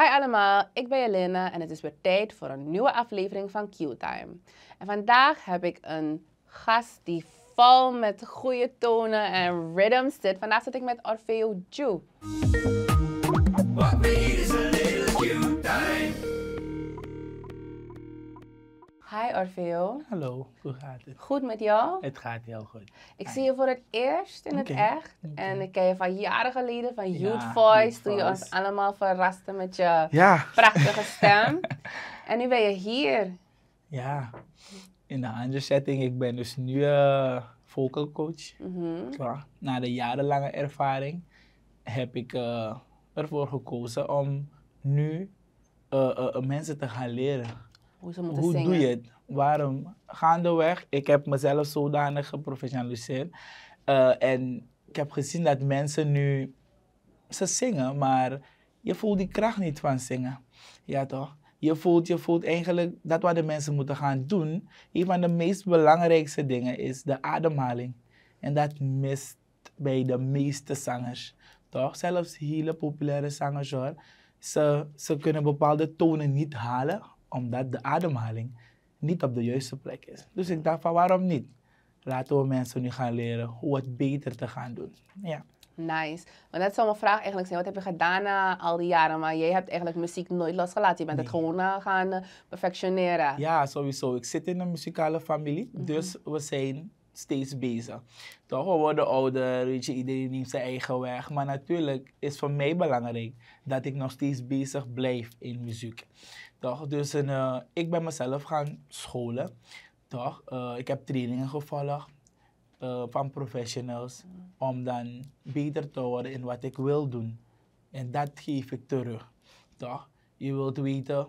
Hi allemaal, ik ben Jelena en het is weer tijd voor een nieuwe aflevering van Q-Time. En vandaag heb ik een gast die vol met goede tonen en rhythms zit. Vandaag zit ik met Orfeo Ju. Hi Arveo. Hallo, hoe gaat het? Goed met jou? Het gaat heel goed. Ik zie je voor het eerst in het echt. En ik ken je van jaren geleden, van Youth Voice, toen je ons allemaal verraste met je ja. prachtige stem. en nu ben je hier. Ja, in de andere setting. Ik ben dus nu eh, vocal coach. Mm Na de jarenlange ervaring heb ik eh, ervoor gekozen om nu eh, mensen te gaan leren hoe ze moeten zingen. Hoe doe je het? Waarom? Gaandeweg, ik heb mezelf zodanig geprofessionaliseerd. Eh, en ik heb gezien dat mensen nu, ze zingen, maar je voelt die kracht niet van zingen. Ja toch? Je voelt, je voelt eigenlijk dat wat de mensen moeten gaan doen. Een van de meest belangrijkste dingen is de ademhaling. En dat mist bij de meeste zangers. Toch? Zelfs hele populaire zangers hoor. Ze, ze kunnen bepaalde tonen niet halen omdat de ademhaling niet op de juiste plek is. Dus ik dacht van waarom niet? Laten we mensen nu gaan leren hoe het beter te gaan doen. Ja. Nice. Maar dat zou mijn vraag eigenlijk zijn. Wat heb je gedaan na eh, al die jaren? Maar jij hebt eigenlijk muziek nooit losgelaten. Je bent het gewoon eh, gaan eh, perfectioneren. Ja, sowieso. Ik zit in een muzikale familie. Mhm. Dus we zijn steeds bezig. Toch, we worden ouder, weet je, iedereen neemt zijn eigen weg. Maar natuurlijk is voor mij belangrijk dat ik nog steeds bezig blijf in muziek. Toch, dus eh, ik ben mezelf gaan scholen. Toch, eh, ik heb trainingen gevolgd. Eh, van professionals mm. om dan beter te worden in wat ik wil doen. En dat geef ik terug. Toch? Je wilt weten,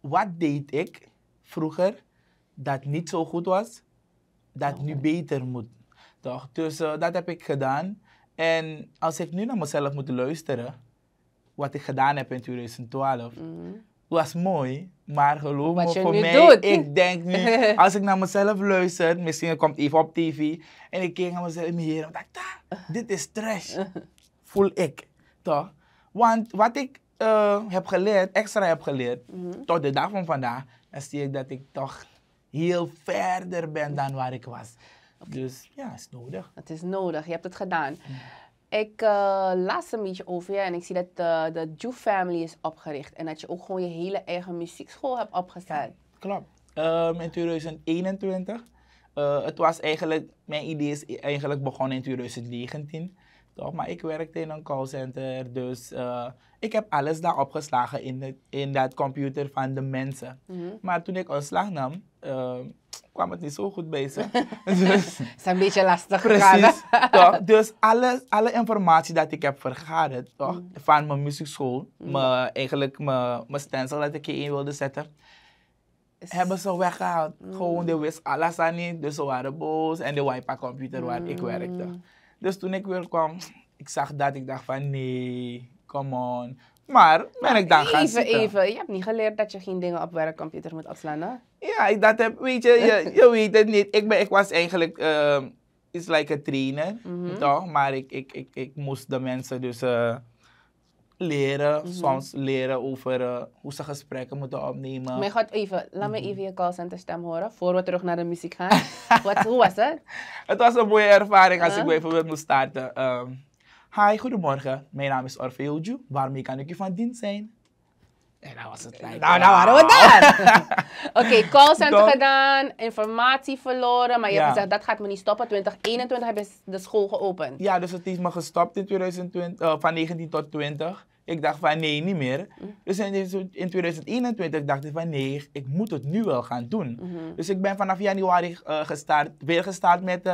wat deed ik vroeger dat niet zo goed was? dat nu beter moet. Toch? Dus eh, dat heb ik gedaan. En als ik nu naar mezelf moet luisteren, wat ik gedaan heb in 2012, mhm. was mooi. Maar geloof me, ik denk nu, als ik naar mezelf luister, misschien komt even op tv, en ik kijk naar mezelf in mijn en dacht, dit is trash. Voel ik, toch? Want wat ik eh, heb geleerd, extra heb geleerd, mhm. tot de dag van vandaag, dan zie ik dat ik toch heel verder ben dan waar ik was. Dus ja, het is nodig. Het is nodig, je hebt het gedaan. Ik eh, las een beetje over je en ik zie dat eh, de Jew Family is opgericht. En dat je ook gewoon je hele eigen muziekschool hebt opgezet. Ja, klopt. Ehm, in 2021. Eh, het was eigenlijk, mijn idee is eigenlijk begonnen in 2019. Toch? Maar ik werkte in een callcenter, dus eh, ik heb alles daar opgeslagen in, de, in dat computer van de mensen. Mhm. Maar toen ik ontslag nam, eh, kwam het niet zo goed bij ze. dus, het is een beetje lastig Precies, toch? Dus alles, alle informatie dat ik heb vergaderd, toch? Mhm. Van mijn muziekschool, mhm. eigenlijk mijn, mijn stencil dat ik hierin wilde zetten, hebben ze weggehaald. Gewoon, de wist alles aan niet. Dus ze waren boos en de wipa computer waar ik werkte. Mm. Dus toen ik weer kwam, ik zag dat, ik dacht van nee, come on. Maar ben maar ik dan gaan zitten. Even, even. Je hebt niet geleerd dat je geen dingen op werkcomputer moet afslaan, hè? Ja, ik dat heb, weet je, je, je weet het niet. Ik, ben, ik was eigenlijk, uh, ehm, is like een trainer, mhm. toch? Maar ik, ik, ik, ik moest de mensen dus... Eh, leren, mhm. soms leren over eh, hoe ze gesprekken moeten opnemen. Maar gaat even, laat me mhm. even je center stem horen, voor we terug naar de muziek gaan. Wat, hoe was het? Het was een mooie ervaring als ik even moet starten. Um, hi, goedemorgen. Mijn naam is Orfeo Ju. Waarmee kan ik u van dienst zijn? En dat was het eh, lijkt. Nou, nou daar waren we daar. Oké, callcenter gedaan, informatie verloren. Maar je hebt gezegd, dat gaat me niet stoppen. 2021 hebben de school geopend. Ja, dus het is me gestopt in 2020, eh, van 19 tot 20. Ik dacht van nee, niet meer. Mhm. Dus in, 2021 dacht ik van nee, ik moet het nu wel gaan doen. Mhm. Dus ik ben vanaf januari eh, gestart, weer gestart met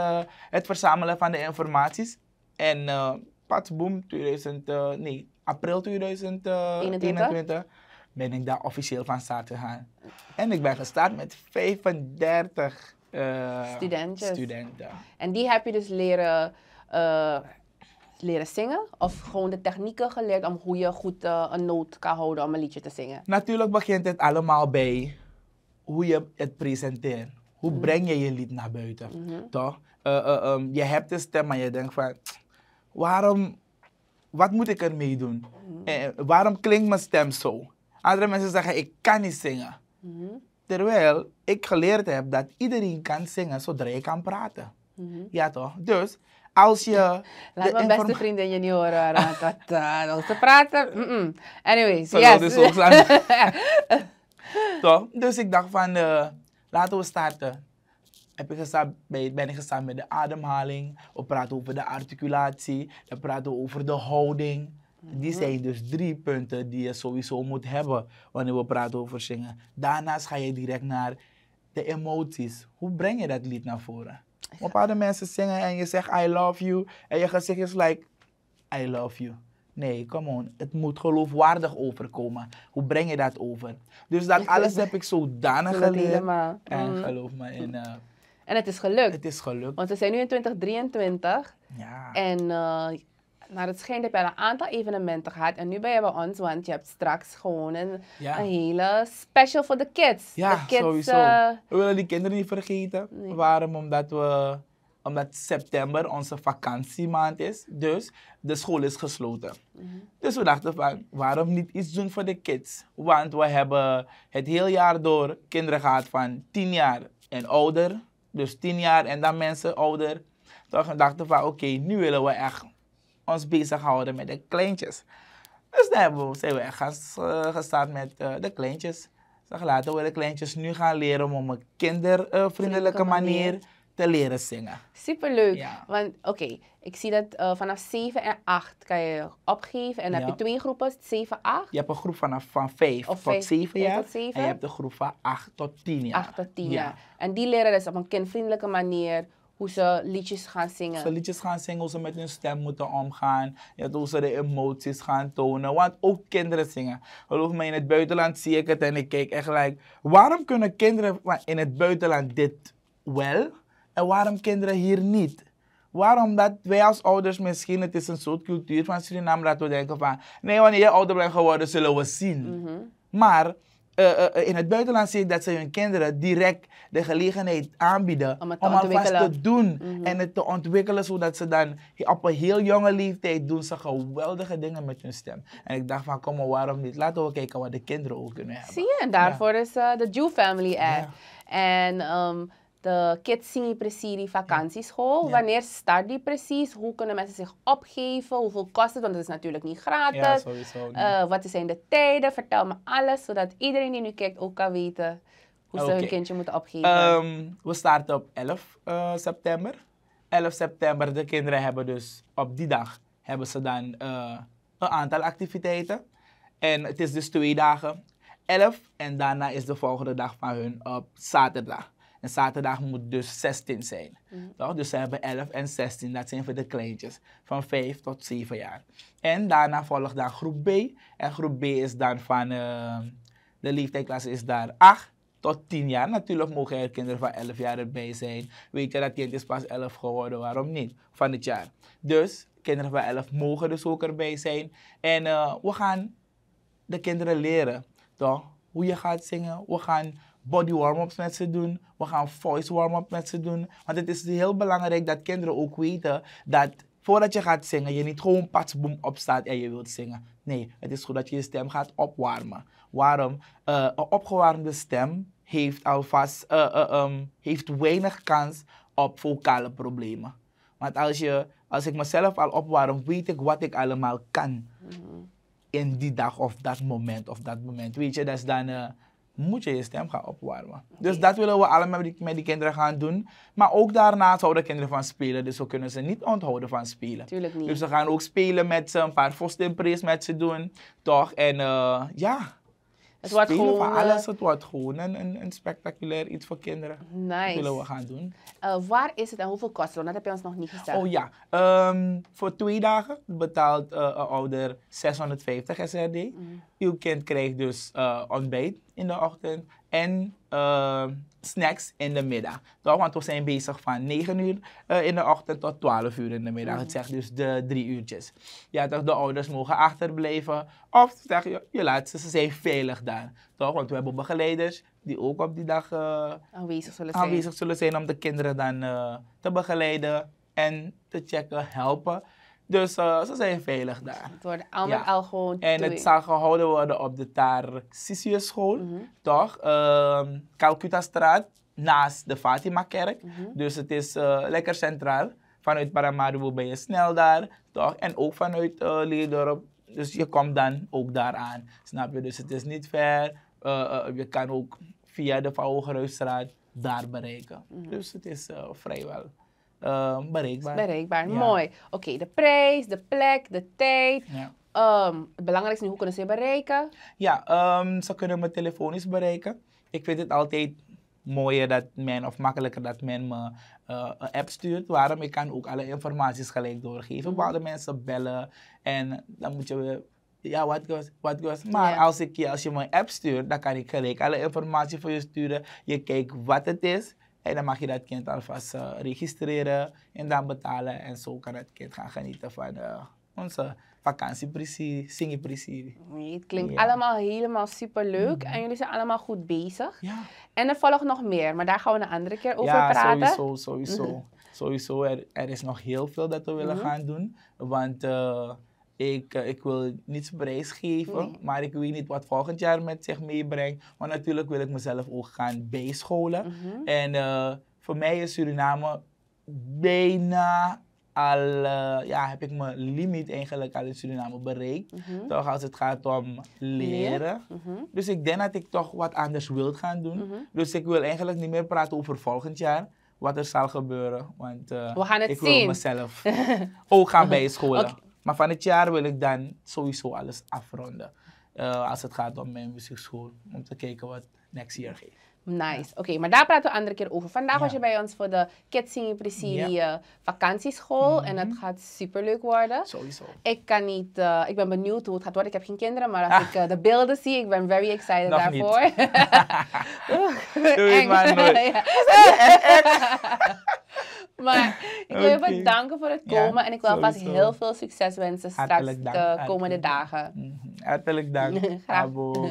het verzamelen van de informaties. En uh, pat boom, 2000, nee, april 2021 ben ik daar officieel van start gegaan. En ik ben gestart met 35 uh, eh, studenten. En die heb je dus leren, eh, leren zingen? Of gewoon de technieken geleerd om hoe je goed eh, een noot kan houden om een liedje te zingen? Natuurlijk begint het allemaal bij hoe je het presenteert. Hoe mhm. breng je je lied naar buiten? Mhm. Toch? Ehm, je hebt een stem, maar je denkt van... Waarom... Wat moet ik ermee doen? Mhm. waarom klinkt mijn stem zo? Andere mensen zeggen, ik kan niet zingen. Mhm. Terwijl ik geleerd heb dat iedereen kan zingen zodra je kan praten. Mhm. Ja toch? Dus als je. Laat mijn beste vriendin je niet horen. Dat, uh, praten. Mm Anyways. yes. ook Toch? Dus ik dacht van uh, laten we starten. Heb ik gestaan, ben ik gestaan met de ademhaling. We praten over de articulatie. We praten over de houding. Die zijn dus drie punten die je sowieso moet hebben wanneer we praten over zingen. Daarnaast ga je direct naar de emoties. Hoe breng je dat lied naar voren? Ja. Bepaalde mensen zingen en je zegt I love you en je gezicht is like I love you. Nee, come on. Het moet geloofwaardig overkomen. Hoe breng je dat over? Dus dat alles heb ik zodanig geleerd. En mm. geloof me. In, uh, en het is gelukt. Het is gelukt. Want we zijn nu in 2023. Ja. En eh, naar het schijnt heb je een aantal evenementen gehad en nu ben je bij ons, want je hebt straks gewoon een, hele special voor de kids. Ja, sowieso. Eh, we willen die kinderen niet vergeten. Waarom? Omdat we omdat september onze vakantiemaand is, dus de school is gesloten. Mhm. Dus we dachten van, waarom niet iets doen voor de kids? Want we hebben het heel jaar door kinderen gehad van 10 jaar en ouder. Dus 10 jaar en dan mensen ouder. Toch dachten we van, oké, nu willen we echt ons bezighouden met de kleintjes. Dus daar we, zijn we echt eh, met eh, de kleintjes. Zeg, laten we de kleintjes nu gaan leren om op een kindervriendelijke manier te leren zingen. Superleuk. Ja. Want oké, ik zie dat uh, vanaf 7 en 8 kan je opgeven. En dan heb je twee groepen, 7, 8. Je hebt een groep vanaf van 5 tot 7 jaar. Tot 7. En je hebt de groep van 8 tot 10 jaar. 8 tot 10 jaar. En die leren dus op een kindvriendelijke manier hoe ze liedjes gaan zingen. Hoe ze liedjes gaan zingen, hoe ze met hun stem moeten omgaan. Hoe ze de emoties gaan tonen. Want ook kinderen zingen. Geloof me, in het buitenland zie ik het en ik kijk echt Waarom kunnen kinderen in het buitenland dit wel en waarom kinderen hier niet? Waarom dat wij als ouders misschien, het is een soort cultuur van Suriname dat we denken van... Nee, wanneer je ouder bent geworden zullen we zien. Mhm. Maar eh, eh, eh, in het buitenland zie ik dat ze hun kinderen direct de gelegenheid aanbieden om, om alvast te doen mhm. en het te ontwikkelen, zodat ze dan op een heel jonge leeftijd doen ze geweldige dingen met hun stem. En ik dacht van, kom maar, waarom niet? Laten we kijken wat de kinderen ook kunnen hebben. Zie je, en daarvoor is de uh, Jew Family Act. En ehm, de kids precies vakantieschool. Wanneer start die precies? Hoe kunnen mensen zich opgeven? Hoeveel kost het? Want het is natuurlijk niet gratis. Ja, uh, wat zijn de tijden? Vertel me alles, zodat iedereen die nu kijkt ook kan weten hoe ze hun kindje moeten opgeven. Ehm, we starten op 11 eh, september. 11 september, de kinderen hebben dus op die dag hebben ze dan eh, een aantal activiteiten. En het is dus twee dagen. 11 en daarna is de volgende dag van hun op zaterdag. En zaterdag moet dus 16 zijn. Mhm. Toch? Dus ze hebben 11 en 16, dat zijn voor de kleintjes van 5 tot 7 jaar. En daarna volgt dan groep B. En groep B is dan van, ehm, de leeftijdklasse is daar 8 tot 10 jaar. Natuurlijk mogen er kinderen van 11 jaar erbij zijn. Weet je, dat kind is pas 11 geworden, waarom niet? Van het jaar. Dus kinderen van 11 mogen dus ook erbij zijn. En eh, we gaan de kinderen leren, toch? Hoe je gaat zingen. We gaan body warm-ups met ze doen. We gaan voice warm-up met ze doen. Want het is heel belangrijk dat kinderen ook weten dat voordat je gaat zingen, je niet gewoon patsboom opstaat en je wilt zingen. Nee, het is goed dat je je stem gaat opwarmen. Waarom? Eh, een opgewarmde stem heeft alvast eh, eh, ehm, heeft weinig kans op vocale problemen. Want als, je, als ik mezelf al opwarm, weet ik wat ik allemaal kan. Mhm. In die dag of dat moment of dat moment. Weet je, dat is dan moet je je stem gaan opwarmen. Dus dat willen we allemaal met, met die, kinderen gaan doen. Maar ook daarna zouden kinderen van spelen. Dus we kunnen ze niet onthouden van spelen. Tuurlijk niet. Dus ze gaan ook spelen met ze, een paar voorstelprays met ze doen. Toch? En eh, ja... Eh, het wordt gewoon... alles. Het wordt gewoon een, een, spectaculair iets voor kinderen. Nice. Dat willen we gaan doen. Eh, waar is het en hoeveel kost het? Dat heb je ons nog niet gezegd. Oh ja, ehm, voor twee dagen betaalt eh, een ouder 650 SRD. Mm. Uw kind krijgt dus ontbijt in de ochtend en ehm, snacks in de middag. Toch? Want we zijn bezig van 9 uur eh, in de ochtend tot 12 uur in de middag. Het oh. zegt dus de drie uurtjes. Ja, toch? De ouders mogen achterblijven. Of zeg je, je laat ze, ze zijn veilig daar. Toch? Want we hebben begeleiders die ook op die dag eh, aanwezig, zullen aanwezig, zullen zijn. om de kinderen dan eh, te begeleiden en te checken, helpen. Dus eh, ze zijn veilig daar. Het wordt allemaal al gewoon. En het zal gehouden worden op de Tar School, mhm. toch? Ehm, Calcutta straat naast de Fatima-kerk. Mhm. Dus het is eh, lekker centraal. Vanuit Paramaribo ben je snel daar, toch? En ook vanuit uh, eh, Leerdorp. Dus je komt dan ook daaraan, snap je? Dus het is niet ver. je kan ook via de Vouwengeruisstraat daar bereiken. Mhm. Dus het is vrijwel Ehm, bereikbaar. Bereikbaar, mooi. Oké, de prijs, de plek, de tijd. Ja. Ehm, het belangrijkste hoe kunnen ze je bereiken? Ja, ehm, ze kunnen me telefonisch bereiken. Ik vind het altijd mooier dat men, of makkelijker dat men me eh, een app stuurt. Waarom ik kan ook alle informaties gelijk doorgeven. Mhm. Bepaalde mensen bellen en dan moet je ja, wat goes? wat goes? Maar als, ik, als je me een app stuurt, dan kan ik gelijk alle informatie voor je sturen. Je kijkt wat het is. En dan mag je dat kind alvast eh, registreren en dan betalen. En zo kan het kind gaan genieten van uh, onze vakantieprecies, zingenprecies. Nee, het klinkt allemaal helemaal superleuk. leuk En jullie zijn allemaal goed bezig. Ja. En er volgt nog meer, maar daar gaan we een andere keer over praten. Ja, sowieso, sowieso. Mhm. Sowieso, er, er, is nog heel veel dat we willen mhm. gaan doen. Want... Eh, ik, eh, ik wil niets prijsgeven, geven, maar ik weet niet wat volgend jaar met zich meebrengt. Maar natuurlijk wil ik mezelf ook gaan bijscholen. Mhm. En eh, voor mij is Suriname bijna al, eh, ja, heb ik mijn limiet eigenlijk al in Suriname bereikt. Mhm. Toch als het gaat om leren. Mhm. Dus ik denk dat ik toch wat anders wil gaan doen. Dus ik wil eigenlijk niet meer praten over volgend jaar wat er zal gebeuren. Want ik wil mezelf ook gaan bijscholen. Maar van het jaar wil ik dan sowieso alles afronden. Eh, als het gaat om mijn muziekschool. Om te kijken wat next year geeft. Nice. Oké, maar daar praten we andere keer over. Vandaag was je bij ons voor de Ketsing Presilie ja. Eh, vakantieschool. Mhm. En het gaat superleuk worden. Sowieso. Ik kan niet... Eh, ik ben benieuwd hoe het gaat worden. Ik heb geen kinderen, maar als ah. ik de beelden zie, ik ben very excited daarvoor. Niet. Doe het maar nooit. maar ik wil je bedanken voor het komen. en ik wil alvast heel veel succes wensen straks de komende dagen. Mhm. Hartelijk dank, Abo.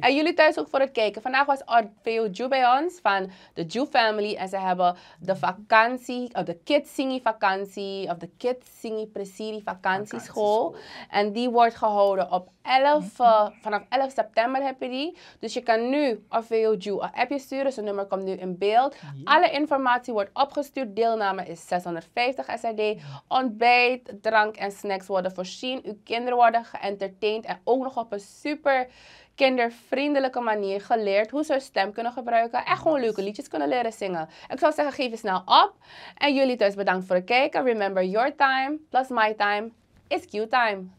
en jullie thuis ook voor het kijken. Vandaag was Orfeo Ju bij ons van de Ju Family. En ze hebben de vakantie, of de Kidsingie vakantie, of de Kidsinging Presiri vakantieschool. En die wordt gehouden op 11, mhm. eh, vanaf 11 september heb je die. Dus je kan nu Orfeo Ju een appje sturen. Zijn nummer komt nu in beeld. Alle informatie wordt opgestuurd. Deelname is 650 SRD. Ontbijt, drank en snacks worden voorzien. Uw kinderen worden geëntertaind en ook nog op een super kindervriendelijke manier geleerd hoe ze hun stem kunnen gebruiken en gewoon leuke liedjes kunnen leren zingen. Ik zou zeggen, geef je snel op. En jullie thuis bedankt voor het kijken. Remember, your time plus my time is cute time